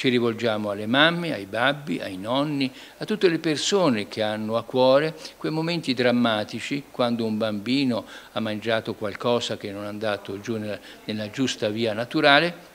Ci rivolgiamo alle mamme, ai babbi, ai nonni, a tutte le persone che hanno a cuore quei momenti drammatici quando un bambino ha mangiato qualcosa che non è andato giù nella, nella giusta via naturale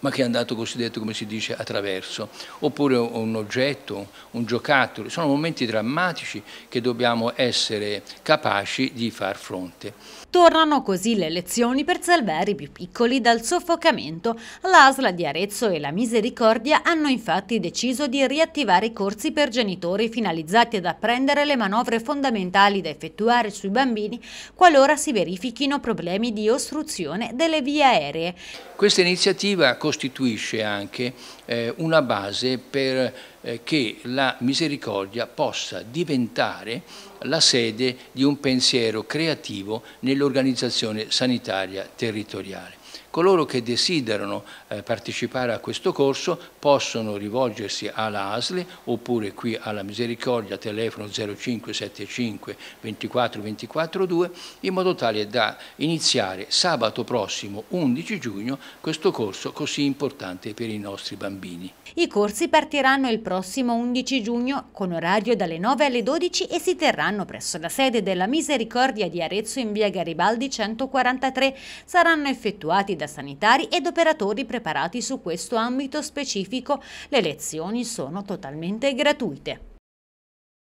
ma che è andato cosiddetto, come si dice, attraverso, oppure un oggetto, un giocattolo. Sono momenti drammatici che dobbiamo essere capaci di far fronte. Tornano così le lezioni per salvare i più piccoli dal soffocamento. L'ASLA di Arezzo e la Misericordia hanno infatti deciso di riattivare i corsi per genitori finalizzati ad apprendere le manovre fondamentali da effettuare sui bambini qualora si verifichino problemi di ostruzione delle vie aeree. Questa iniziativa costituisce anche eh, una base per eh, che la misericordia possa diventare la sede di un pensiero creativo nell'organizzazione sanitaria territoriale. Coloro che desiderano eh, partecipare a questo corso possono rivolgersi alla ASLE oppure qui alla Misericordia, telefono 0575 24 24 2, in modo tale da iniziare sabato prossimo 11 giugno questo corso così importante per i nostri bambini. I corsi partiranno il prossimo prossimo 11 giugno con orario dalle 9 alle 12 e si terranno presso la sede della Misericordia di Arezzo in via Garibaldi 143. Saranno effettuati da sanitari ed operatori preparati su questo ambito specifico. Le lezioni sono totalmente gratuite.